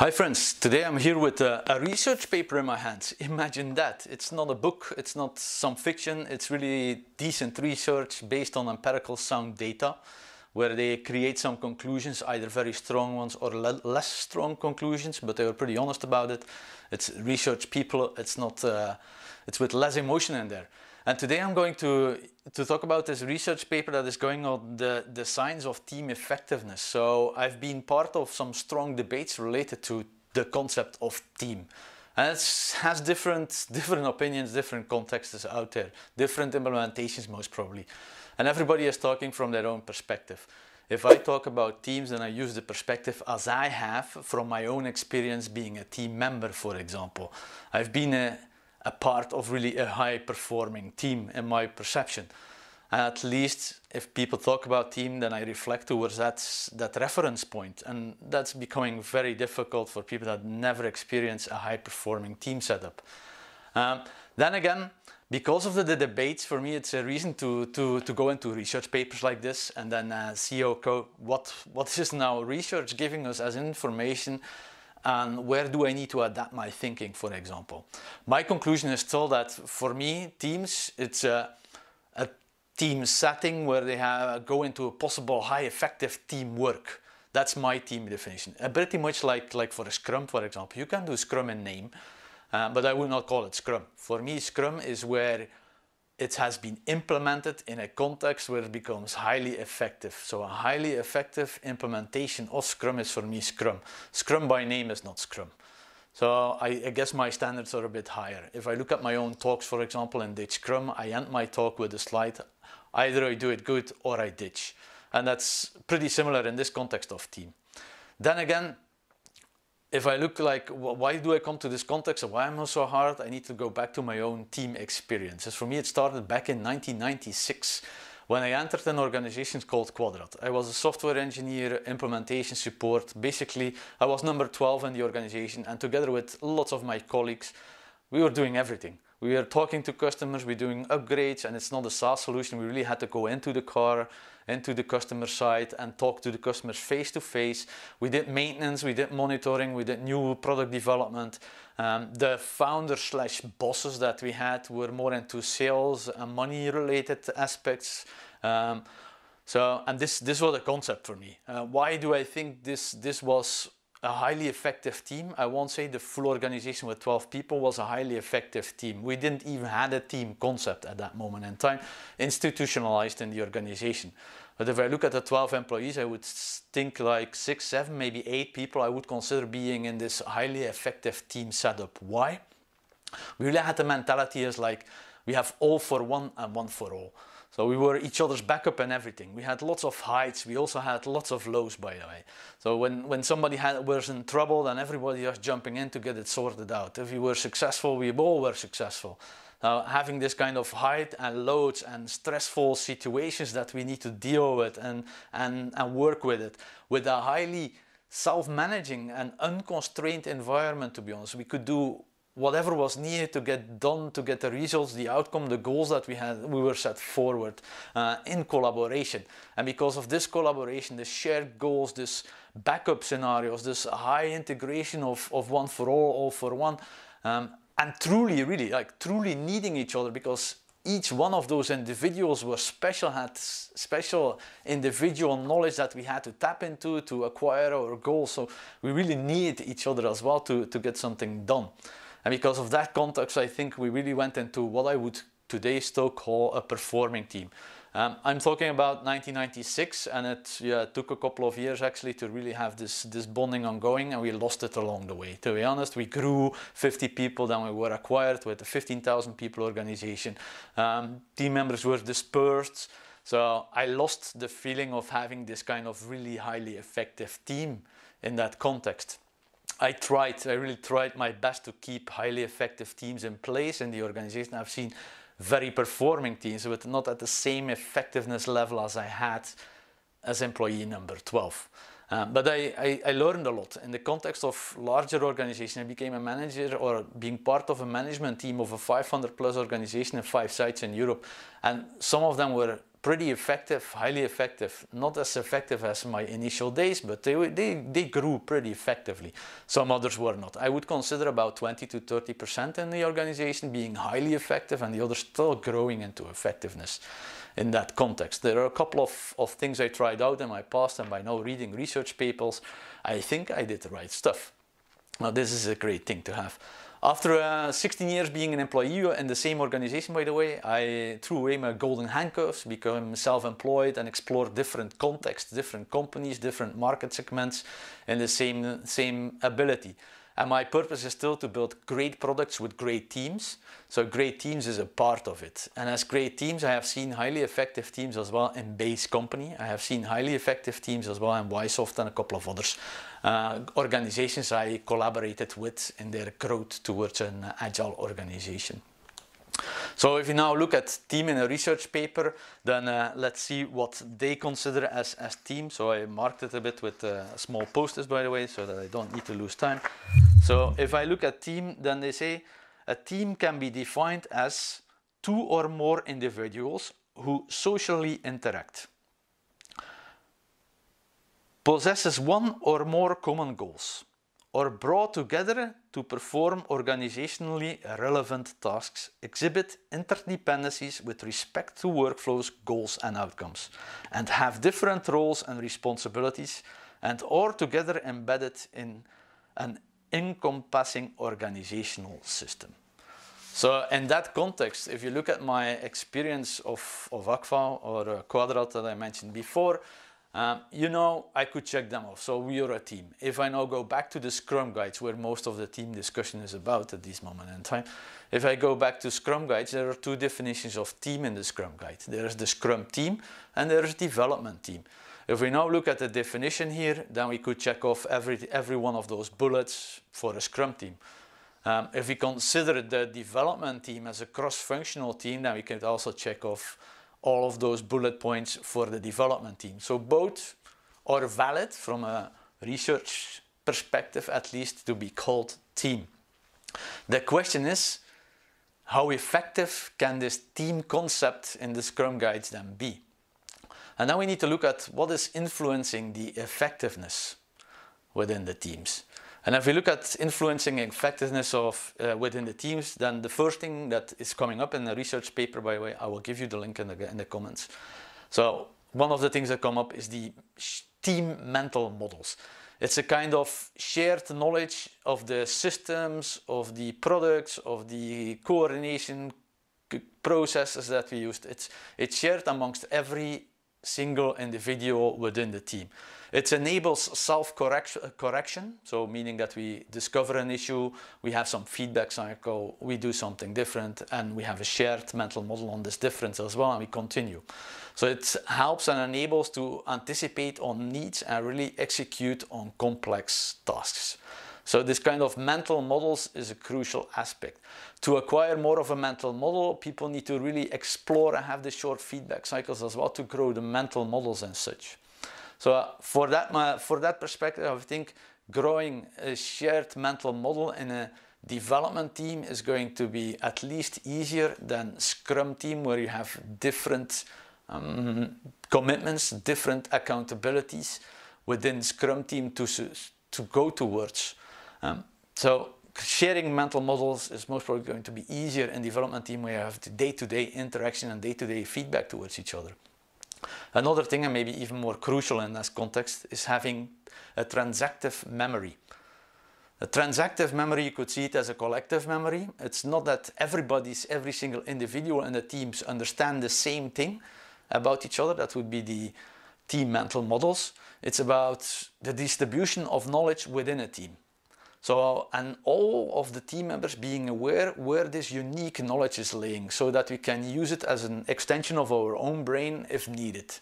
Hi friends, today I'm here with a, a, research paper in my hands. Imagine that. It's not a book, it's not some fiction, it's really decent research based on empirical sound data where they create some conclusions, either very strong ones or le less strong conclusions, but they were pretty honest about it. It's research people, it's not, uh, it's with less emotion in there. And today I'm going to, to talk about this research paper that is going on the, the science of team effectiveness. So I've been part of some strong debates related to the concept of team. And it has different, different opinions, different contexts out there, different implementations most probably. And everybody is talking from their own perspective. If I talk about teams, then I use the perspective as I have from my own experience being a team member, for example. I've been a a part of really a high performing team in my perception. And at least if people talk about team, then I reflect towards that, that reference point. And that's becoming very difficult for people that never experience a high performing team setup. Um, then again, because of the, the, debates, for me, it's a reason to, to, to go into research papers like this and then uh, see okay, what, what is now research giving us as information and where do I need to adapt my thinking, for example. My conclusion is still that for me, teams, it's a, a team setting where they have, go into a possible high effective teamwork. That's my team definition. Uh, pretty much like, like for a Scrum, for example. You can do Scrum in name, uh, but I would not call it Scrum. For me, Scrum is where it has been implemented in a context where it becomes highly effective. So a highly effective implementation of Scrum is for me Scrum. Scrum by name is not Scrum. So I, I, guess my standards are a bit higher. If I look at my own talks, for example, in Ditch Scrum, I end my talk with a slide, either I do it good or I ditch. And that's pretty similar in this context of team. Then again, if I look like, why do I come to this context and why am I so hard? I need to go back to my own team experiences. For me, it started back in 1996 when I entered an organization called Quadrat. I was a software engineer, implementation support. Basically, I was number 12 in the organization and together with lots of my colleagues, we were doing everything we are talking to customers, we're doing upgrades, and it's not a SaaS solution. We really had to go into the car, into the customer side, and talk to the customers face to face. We did maintenance, we did monitoring, we did new product development. Um, the founders slash bosses that we had were more into sales and money related aspects. Um, so, and this this was a concept for me. Uh, why do I think this this was a highly effective team. I won't say the full organization with 12 people was a highly effective team. We didn't even had a team concept at that moment in time, institutionalized in the organization. But if I look at the 12 employees, I would think like six, seven, maybe eight people I would consider being in this highly effective team setup. Why? We really had the mentality is like we have all for one and one for all. So we were each other's backup and everything. We had lots of heights. We also had lots of lows, by the way. So when, when somebody had, was in trouble, then everybody was jumping in to get it sorted out. If we were successful, we all were successful. Now, having this kind of height and loads and stressful situations that we need to deal with and, and, and work with it, with a highly self-managing and unconstrained environment, to be honest, we could do whatever was needed to get done to get the results, the outcome, the goals that we had, we were set forward uh, in collaboration. And because of this collaboration, this shared goals, this backup scenarios, this high integration of, of one for all, all for one, um, and truly, really, like truly needing each other because each one of those individuals were special, had special individual knowledge that we had to tap into to acquire our goals. So we really need each other as well to, to get something done. And because of that context, I think we really went into what I would today still call a performing team. Um, I'm talking about 1996 and it yeah, took a couple of years actually to really have this, this bonding ongoing and we lost it along the way. To be honest, we grew 50 people, then we were acquired with a 15,000 people organization. Um, team members were dispersed. So I lost the feeling of having this kind of really highly effective team in that context. I tried, I really tried my best to keep highly effective teams in place in the organization. I've seen very performing teams, but not at the same effectiveness level as I had as employee number 12. Um, but I, I, I, learned a lot in the context of larger organization. I became a manager or being part of a management team of a 500 plus organization in five sites in Europe. And some of them were pretty effective, highly effective. Not as effective as my initial days, but they, they, they grew pretty effectively. Some others were not. I would consider about 20 to 30% in the organization being highly effective and the others still growing into effectiveness in that context. There are a couple of, of things I tried out in my past and by now reading research papers, I think I did the right stuff. Now this is a great thing to have. After uh, 16 years being an employee in the same organization, by the way, I threw away my golden handcuffs, became self-employed and explored different contexts, different companies, different market segments, and the same, same ability. And my purpose is still to build great products with great teams. So great teams is a part of it. And as great teams, I have seen highly effective teams as well in Base Company. I have seen highly effective teams as well in Ysoft and a couple of others. Uh, organizations I collaborated with in their growth towards an agile organization. So if you now look at team in a research paper, then uh, let's see what they consider as, as team. So I marked it a bit with uh, small posters, by the way, so that I don't need to lose time. So if I look at team, then they say a team can be defined as two or more individuals who socially interact, possesses one or more common goals, or brought together to perform organizationally relevant tasks, exhibit interdependencies with respect to workflows, goals and outcomes, and have different roles and responsibilities and are together embedded in an encompassing organizational system. So in that context, if you look at my experience of, of ACFA or uh, Quadrat that I mentioned before, um, you know, I could check them off. So we are a team. If I now go back to the Scrum Guides, where most of the team discussion is about at this moment in time, if I go back to Scrum Guides, there are two definitions of team in the Scrum Guide. There is the Scrum team and there is development team. If we now look at the definition here, then we could check off every, every one of those bullets for a Scrum team. Um, if we consider the development team as a cross-functional team, then we can also check off all of those bullet points for the development team. So both are valid from a research perspective, at least to be called team. The question is, how effective can this team concept in the Scrum Guides then be? And now we need to look at what is influencing the effectiveness within the teams. And if we look at influencing effectiveness of uh, within the teams, then the first thing that is coming up in the research paper, by the way, I will give you the link in the, in the comments. So one of the things that come up is the team mental models. It's a kind of shared knowledge of the systems, of the products, of the coordination processes that we used. It's, it's shared amongst every single individual within the team. It enables self-correction, so meaning that we discover an issue, we have some feedback cycle, we do something different, and we have a shared mental model on this difference as well, and we continue. So it helps and enables to anticipate on needs and really execute on complex tasks. So this kind of mental models is a crucial aspect. To acquire more of a mental model, people need to really explore and have the short feedback cycles as well to grow the mental models and such. So uh, for that, uh, for that perspective, I think growing a shared mental model in a development team is going to be at least easier than Scrum team where you have different um, commitments, different accountabilities within Scrum team to, to go towards. Um, so sharing mental models is most probably going to be easier in development team where you have day-to-day -day interaction and day-to-day -day feedback towards each other. Another thing, and maybe even more crucial in this context, is having a transactive memory. A transactive memory, you could see it as a collective memory. It's not that everybody's, every single individual in the teams understand the same thing about each other. That would be the team mental models. It's about the distribution of knowledge within a team. So, and all of the team members being aware where this unique knowledge is laying so that we can use it as an extension of our own brain if needed.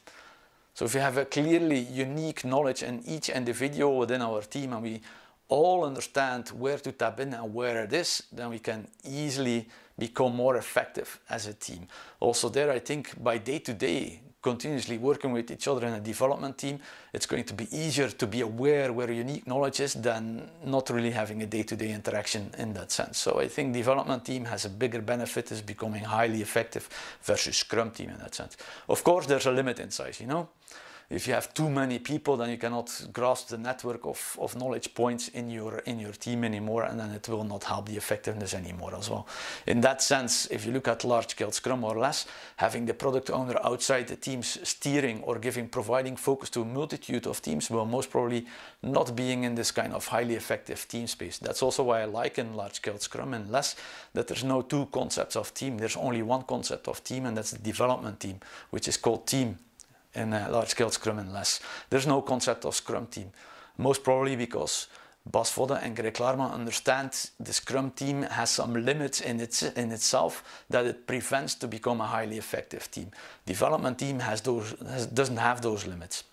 So if we have a clearly unique knowledge in each individual within our team and we all understand where to tap in and where it is, then we can easily become more effective as a team. Also there, I think by day to day, continuously working with each other in a development team, it's going to be easier to be aware where unique knowledge is than not really having a day-to-day -day interaction in that sense. So I think development team has a bigger benefit is becoming highly effective versus Scrum team in that sense. Of course, there's a limit in size, you know. If you have too many people, then you cannot grasp the network of, of knowledge points in your, in your team anymore, and then it will not help the effectiveness anymore as well. In that sense, if you look at large scale Scrum or less, having the product owner outside the teams steering or giving, providing focus to a multitude of teams will most probably not being in this kind of highly effective team space. That's also why I like in large scale Scrum and less that there's no two concepts of team. There's only one concept of team, and that's the development team, which is called team in a large-scale Scrum unless there's no concept of Scrum team. Most probably because Bas Vodde and Greg Larman understand the Scrum team has some limits in, its, in itself that it prevents to become a highly effective team. Development team has those, has, doesn't have those limits.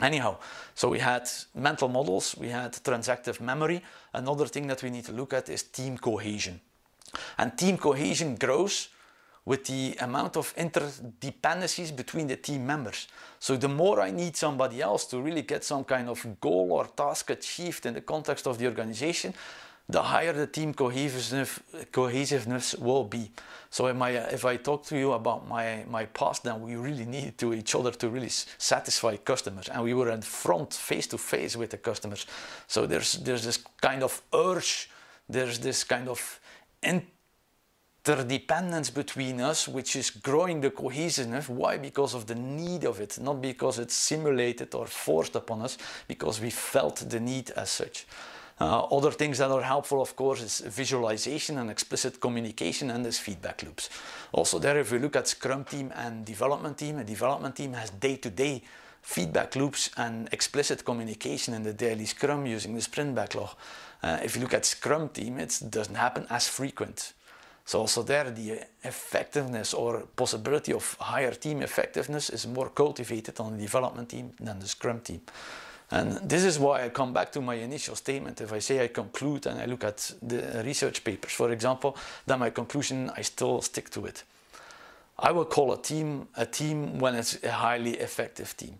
Anyhow, so we had mental models, we had transactive memory. Another thing that we need to look at is team cohesion. And team cohesion grows with the amount of interdependencies between the team members. So the more I need somebody else to really get some kind of goal or task achieved in the context of the organization, the higher the team cohesiveness, will be. So if I talk to you about my, my past, then we really needed to each other to really satisfy customers. And we were in front, face to face with the customers. So there's, there's this kind of urge, there's this kind of interdependence between us, which is growing the cohesiveness. Why? Because of the need of it, not because it's simulated or forced upon us, because we felt the need as such. Uh, other things that are helpful, of course, is visualization and explicit communication and these feedback loops. Also there, if we look at Scrum team and development team, a development team has day-to-day feedback loops and explicit communication in the daily Scrum using the sprint backlog. Uh, if you look at Scrum team, it doesn't happen as frequent. So also there, the effectiveness or possibility of higher team effectiveness is more cultivated on the development team than the scrum team. And this is why I come back to my initial statement. If I say I conclude and I look at the research papers, for example, then my conclusion, I still stick to it. I will call a team a team when it's a highly effective team.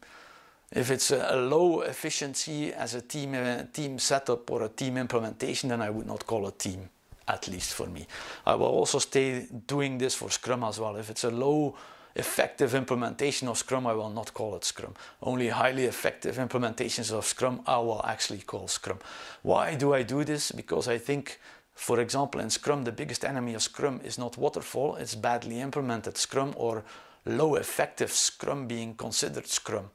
If it's a low efficiency as a team, a team setup or a team implementation, then I would not call a team at least for me. I will also stay doing this for Scrum as well. If it's a low effective implementation of Scrum, I will not call it Scrum. Only highly effective implementations of Scrum I will actually call Scrum. Why do I do this? Because I think, for example, in Scrum, the biggest enemy of Scrum is not waterfall, it's badly implemented Scrum or low effective Scrum being considered Scrum.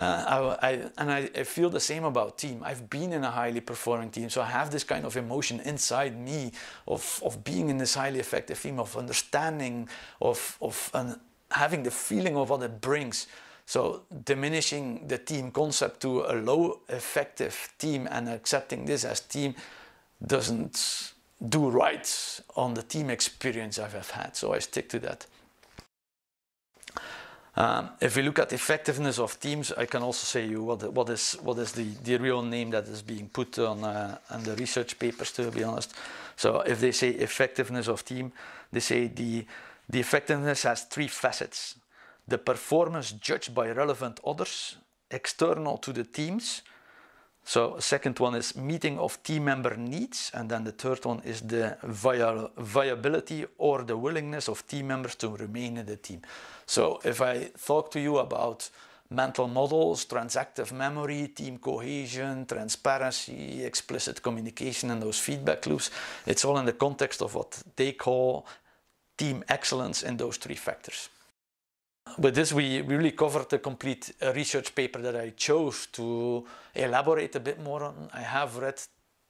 Uh, I, I, and I, I, feel the same about team. I've been in a highly performing team, so I have this kind of emotion inside me of, of being in this highly effective team, of understanding, of, of an, having the feeling of what it brings. So diminishing the team concept to a low effective team and accepting this as team doesn't do right on the team experience I've had. So I stick to that. Um, if we look at effectiveness of teams, I can also say you what, what is what is the, the real name that is being put on uh, on the research papers. To be honest, so if they say effectiveness of team, they say the the effectiveness has three facets: the performance judged by relevant others, external to the teams, so second one is meeting of team member needs. And then the third one is the vi viability or the willingness of team members to remain in the team. So if I talk to you about mental models, transactive memory, team cohesion, transparency, explicit communication and those feedback loops, it's all in the context of what they call team excellence in those three factors. With this, we really covered the complete uh, research paper that I chose to elaborate a bit more on. I have read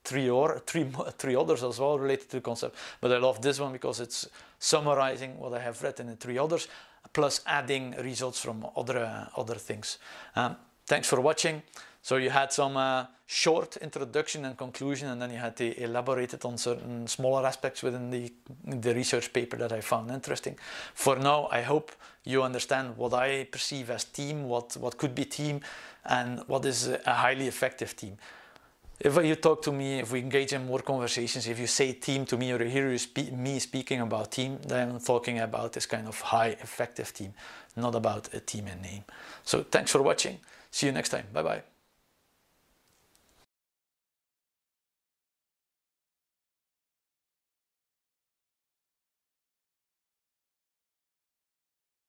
three or three three others as well related to the concept, but I love this one because it's summarizing what I have read in the three others, plus adding results from other uh, other things. Um, thanks for watching. So you had some uh, short introduction and conclusion, and then you had to elaborate it on certain smaller aspects within the, the research paper that I found interesting. For now, I hope you understand what I perceive as team, what, what could be team, and what is a highly effective team. If you talk to me, if we engage in more conversations, if you say team to me or you hear you me speaking about team, then I'm talking about this kind of high effective team, not about a team and name. So thanks for watching. See you next time. Bye bye.